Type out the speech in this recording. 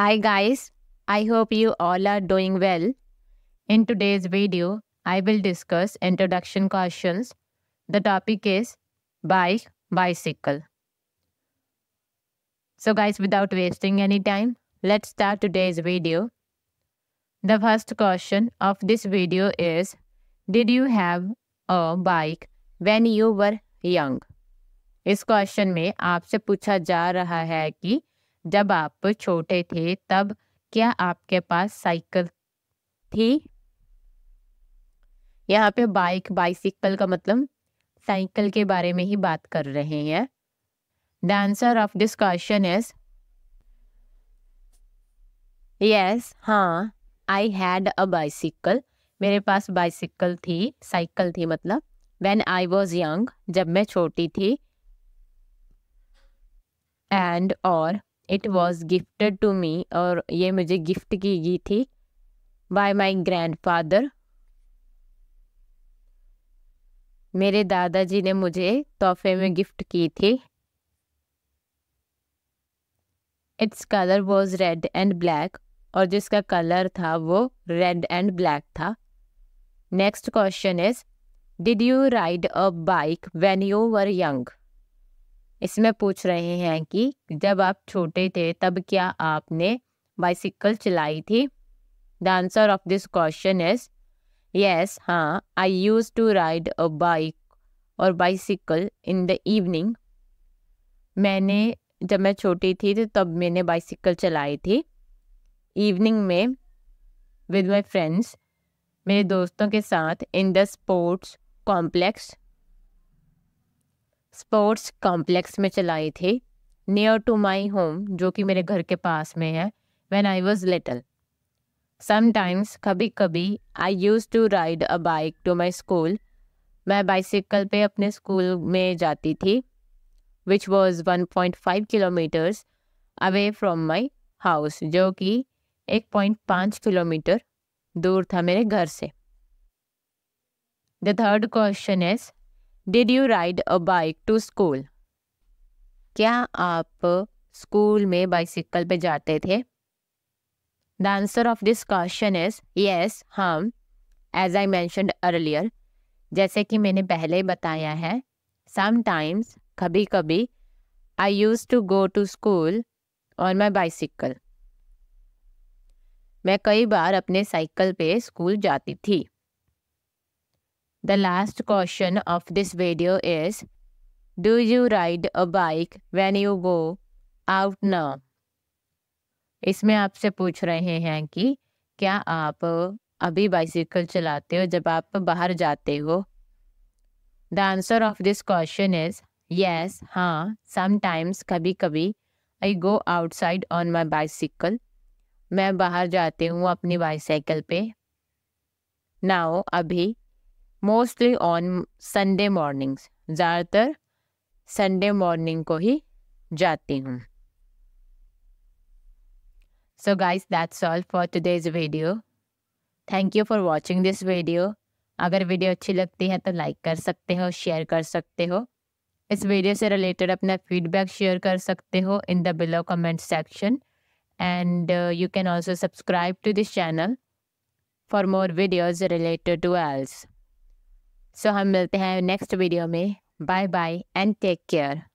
Hi guys, I hope you all are doing well. In today's video, I will discuss introduction questions. The topic is bike, bicycle. So guys, without wasting any time, let's start today's video. The first question of this video is, did you have a bike when you were young? इस question में आपसे पूछा जा रहा है कि जब आप छोटे थे तब क्या आपके पास साइकिल थी यहाँ पे बाइक बाइसिकल का मतलब साइकिल के बारे में ही बात कर रहे हैं the answer of this question is yes हाँ आई हैड अ बाइसिकल मेरे पास बाइसिकल थी साइकिल थी मतलब वेन आई वॉज यंग जब मैं छोटी थी एंड और it was gifted to me और ये मुझे गिफ्ट की गई थी बाय माई ग्रैंड फादर मेरे दादाजी ने मुझे तोहफे में गिफ्ट की थी its colour was red and black और जिसका कलर था वो रेड एंड ब्लैक था next question is did you ride a bike when you were young इसमें पूछ रहे हैं कि जब आप छोटे थे तब क्या आपने बाइसिकल चलाई थी the answer of this question is yes हाँ I use to ride a bike और बाइसिकल इन द इवनिंग मैंने जब मैं छोटी थी तो तब मैंने बाइसिकल चलाई थी इवनिंग में विद माई फ्रेंड्स मेरे दोस्तों के साथ in the sports complex sports complex में चलाई थी नियर टू माई होम जो कि मेरे घर के पास में है when I was little sometimes कभी कभी I use to ride a bike to my school मैं बाइसिकल पे अपने स्कूल में जाती थी which was one point five kilometres away from my house जो कि एक पॉइंट पाँच किलोमीटर दूर था मेरे घर से the third question is did you ride a bike to school क्या आप स्कूल में बाइसिकल पे जाते थे the answer of this question is yes हम एज आई मैंशनड अर्लियर जैसे कि मैंने पहले बताया है समटाइम्स कभी कभी I use to go to school और माई बाइसिकल मैं कई बार अपने साइकिल पे स्कूल जाती थी The last question of this video is Do you ride a bike when you go out now? इसमें आपसे पूछ रहे हैं कि क्या आप अभी बाइसिकल चलाते हो जब आप बाहर जाते हो the answer of this question is yes हाँ समटाइम्स कभी कभी I go outside on my bicycle मैं बाहर जाती हूँ अपनी बाइसाइकिल पे नाउ अभी मोस्टली ऑन संडे मॉर्निंग्स ज़्यादातर संडे मॉर्निंग को ही जाती हूँ So guys, that's all for this video thank you for watching this video अगर वीडियो अच्छी लगती है तो लाइक कर सकते हो शेयर कर सकते हो इस वीडियो से रिलेटेड अपना फीडबैक शेयर कर सकते हो in the below comment section and you can also subscribe to this channel for more videos related to else so हम मिलते हैं नेक्स्ट वीडियो में bye bye and take care